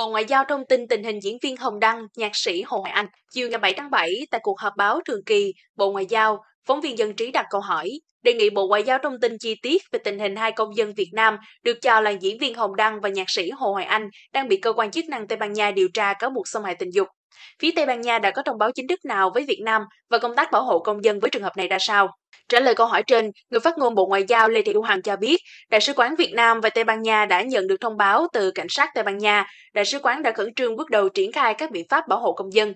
Bộ Ngoại giao thông tin tình hình diễn viên Hồng Đăng, nhạc sĩ Hồ Hoài Anh. Chiều ngày 7 tháng 7, tại cuộc họp báo thường kỳ, Bộ Ngoại giao, phóng viên dân trí đặt câu hỏi, đề nghị Bộ Ngoại giao thông tin chi tiết về tình hình hai công dân Việt Nam được cho là diễn viên Hồng Đăng và nhạc sĩ Hồ Hoài Anh đang bị cơ quan chức năng Tây Ban Nha điều tra cáo buộc xâm hại tình dục. Phía Tây Ban Nha đã có thông báo chính thức nào với Việt Nam và công tác bảo hộ công dân với trường hợp này ra sao? Trả lời câu hỏi trên, người phát ngôn Bộ Ngoại giao Lê Thị Thu Hằng cho biết, Đại sứ quán Việt Nam và Tây Ban Nha đã nhận được thông báo từ cảnh sát Tây Ban Nha. Đại sứ quán đã khẩn trương bước đầu triển khai các biện pháp bảo hộ công dân.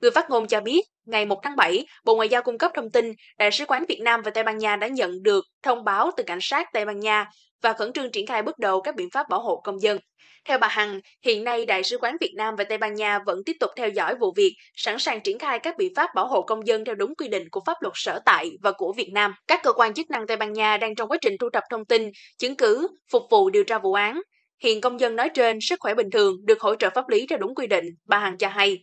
Người phát ngôn cho biết, ngày 1 tháng 7, Bộ Ngoại giao cung cấp thông tin Đại sứ quán Việt Nam và Tây Ban Nha đã nhận được thông báo từ cảnh sát Tây Ban Nha và khẩn trương triển khai bước đầu các biện pháp bảo hộ công dân. Theo bà Hằng, hiện nay Đại sứ quán Việt Nam và Tây Ban Nha vẫn tiếp tục theo dõi vụ việc, sẵn sàng triển khai các biện pháp bảo hộ công dân theo đúng quy định của pháp luật sở tại và của Việt Nam. Các cơ quan chức năng Tây Ban Nha đang trong quá trình thu thập thông tin, chứng cứ, phục vụ điều tra vụ án. Hiện công dân nói trên sức khỏe bình thường, được hỗ trợ pháp lý theo đúng quy định, bà Hằng cho hay.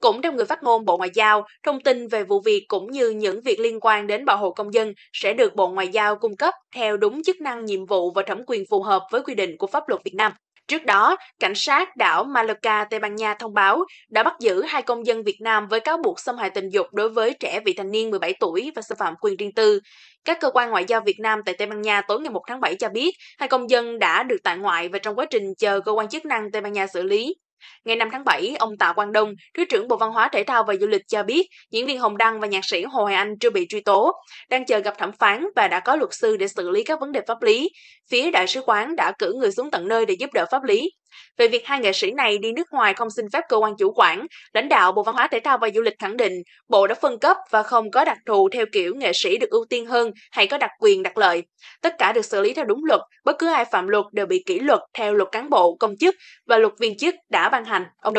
Cũng theo người phát ngôn Bộ Ngoại giao, thông tin về vụ việc cũng như những việc liên quan đến bảo hộ công dân sẽ được Bộ Ngoại giao cung cấp theo đúng chức năng nhiệm vụ và thẩm quyền phù hợp với quy định của pháp luật Việt Nam. Trước đó, cảnh sát đảo Malacca, Tây Ban Nha thông báo đã bắt giữ hai công dân Việt Nam với cáo buộc xâm hại tình dục đối với trẻ vị thành niên 17 tuổi và xâm phạm quyền riêng tư. Các cơ quan ngoại giao Việt Nam tại Tây Ban Nha tối ngày 1 tháng 7 cho biết hai công dân đã được tại ngoại và trong quá trình chờ cơ quan chức năng Tây Ban Nha xử lý. Ngày 5 tháng 7, ông Tạ Quang Đông, Thứ trưởng Bộ Văn hóa Thể thao và Du lịch cho biết diễn viên Hồng Đăng và nhạc sĩ Hồ Hoài Anh chưa bị truy tố, đang chờ gặp thẩm phán và đã có luật sư để xử lý các vấn đề pháp lý. Phía đại sứ quán đã cử người xuống tận nơi để giúp đỡ pháp lý, về việc hai nghệ sĩ này đi nước ngoài không xin phép cơ quan chủ quản, lãnh đạo Bộ Văn hóa Thể thao và Du lịch khẳng định Bộ đã phân cấp và không có đặc thù theo kiểu nghệ sĩ được ưu tiên hơn hay có đặc quyền đặc lợi. Tất cả được xử lý theo đúng luật, bất cứ ai phạm luật đều bị kỷ luật theo luật cán bộ, công chức và luật viên chức đã ban hành, ông